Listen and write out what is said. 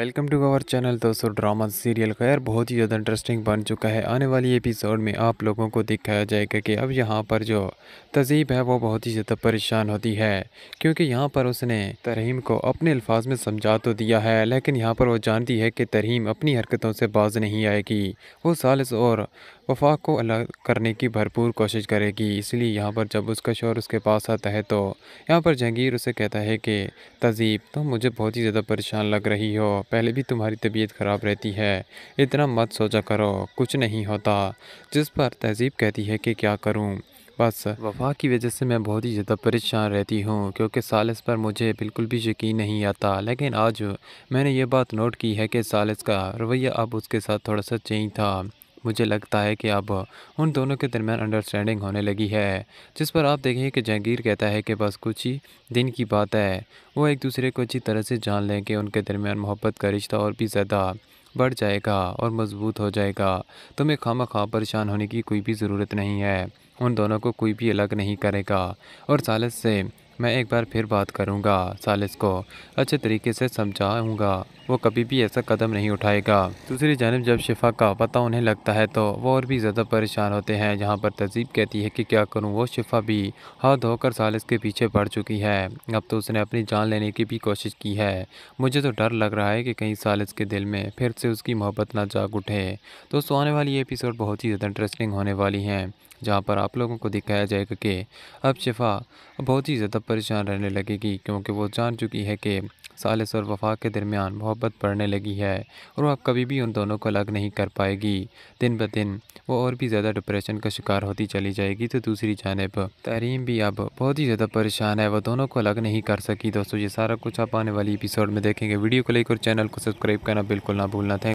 welcome to our channel दोस्तों drama serial खैर बहुत ही ज़्यादा इंटरेस्टिंग बन चुका है आने वाली एपिसोड में आप लोगों को दिखाया जाएगा कि अब यहाँ पर जो तजीब है वो बहुत ही ज़्यादा परेशान होती है क्योंकि यहाँ पर उसने तरहीम को अपने अल्फाज में समझा तो दिया है लेकिन यहाँ पर वो जानती है कि तरहीम अपनी हरकतों से बाज नहीं आएगी वो सालस और वफाक को अलग करने की भरपूर कोशिश करेगी इसलिए यहाँ पर जब उसका शोर उसके पास आता है तो यहाँ पर जहंगीर उसे कहता है कि तजीब तुम तो मुझे बहुत ही ज़्यादा परेशान लग रही हो पहले भी तुम्हारी तबीयत ख़राब रहती है इतना मत सोचा करो कुछ नहीं होता जिस पर तहजीब कहती है कि क्या करूँ बस वफा की वजह से मैं बहुत ही ज़्यादा परेशान रहती हूँ क्योंकि सालिस पर मुझे बिल्कुल भी यकीन नहीं आता लेकिन आज मैंने ये बात नोट की है कि सालिस का रवैया अब उसके साथ थोड़ा सा चेंज था मुझे लगता है कि अब उन दोनों के दरमियान अंडरस्टैंडिंग होने लगी है जिस पर आप देखें कि जहांगीर कहता है कि बस कुछ ही दिन की बात है वो एक दूसरे को अच्छी तरह से जान लें कि उनके दरमियान मोहब्बत का रिश्ता और भी ज़्यादा बढ़ जाएगा और मजबूत हो जाएगा तुम्हें खामा खा परेशान होने की कोई भी ज़रूरत नहीं है उन दोनों को कोई भी अलग नहीं करेगा और सालस से मैं एक बार फिर बात करूँगा सालिस को अच्छे तरीके से समझाऊँगा वो कभी भी ऐसा कदम नहीं उठाएगा दूसरी जानब जब शिफा का पता उन्हें लगता है तो वो और भी ज़्यादा परेशान होते हैं जहाँ पर तहजीब कहती है कि क्या करूँ वो शिफा भी हाथ धोकर सालिस के पीछे पड़ चुकी है अब तो उसने अपनी जान लेने की भी कोशिश की है मुझे तो डर लग रहा है कि कहीं सालिस के दिल में फिर से उसकी मोहब्बत ना जाग उठे दोस्तों आने वाली एपिसोड बहुत ही ज़्यादा इंटरेस्टिंग होने वाली हैं जहाँ पर आप लोगों को दिखाया जाएगा कि अब शिफा बहुत ही ज़्यादा परेशान रहने लगेगी क्योंकि वो जान चुकी है कि सालिस और वफा के दरमियान मोहब्बत बढ़ने लगी है और वह कभी भी उन दोनों को अलग नहीं कर पाएगी दिन ब दिन वो और भी ज़्यादा डिप्रेशन का शिकार होती चली जाएगी तो दूसरी जानब तहरीम भी अब बहुत ही ज़्यादा परेशान है वह दोनों को अलग नहीं कर सकी दोस्तों ये सारा कुछ आप आने वाली एपिसोड में देखेंगे वीडियो को लाइक और चैनल को सब्सक्राइब करना बिल्कुल ना भूलना थैंक